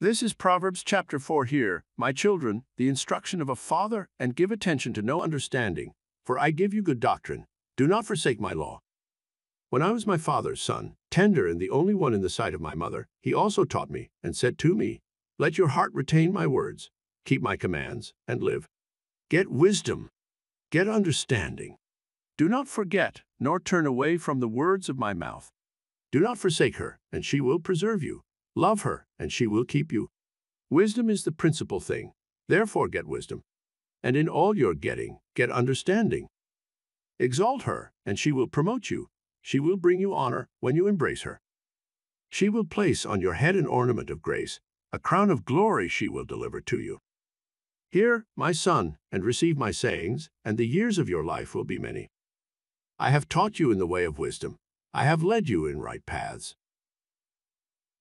This is Proverbs chapter 4 here, my children, the instruction of a father, and give attention to no understanding, for I give you good doctrine. Do not forsake my law. When I was my father's son, tender and the only one in the sight of my mother, he also taught me, and said to me, Let your heart retain my words, keep my commands, and live. Get wisdom. Get understanding. Do not forget, nor turn away from the words of my mouth. Do not forsake her, and she will preserve you. Love her, and she will keep you. Wisdom is the principal thing. Therefore get wisdom. And in all your getting, get understanding. Exalt her, and she will promote you. She will bring you honor when you embrace her. She will place on your head an ornament of grace. A crown of glory she will deliver to you. Hear, my son, and receive my sayings, and the years of your life will be many. I have taught you in the way of wisdom. I have led you in right paths.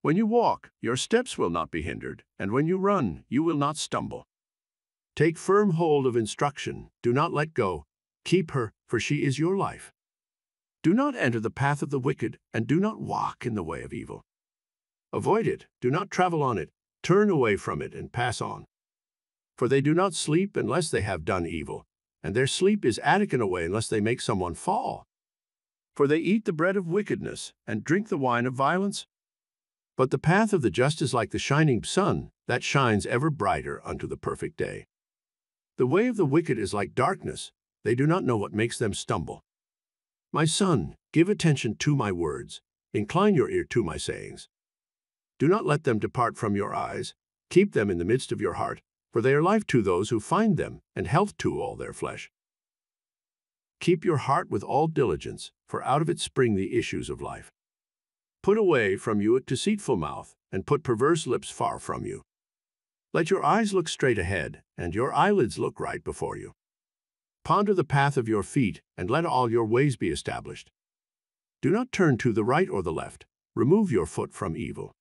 When you walk, your steps will not be hindered, and when you run, you will not stumble. Take firm hold of instruction, do not let go. Keep her, for she is your life. Do not enter the path of the wicked, and do not walk in the way of evil. Avoid it, do not travel on it, turn away from it, and pass on. For they do not sleep unless they have done evil, and their sleep is a away unless they make someone fall. For they eat the bread of wickedness, and drink the wine of violence, but the path of the just is like the shining sun that shines ever brighter unto the perfect day. The way of the wicked is like darkness. They do not know what makes them stumble. My son, give attention to my words. Incline your ear to my sayings. Do not let them depart from your eyes. Keep them in the midst of your heart, for they are life to those who find them, and health to all their flesh. Keep your heart with all diligence, for out of it spring the issues of life. Put away from you a deceitful mouth, and put perverse lips far from you. Let your eyes look straight ahead, and your eyelids look right before you. Ponder the path of your feet, and let all your ways be established. Do not turn to the right or the left. Remove your foot from evil.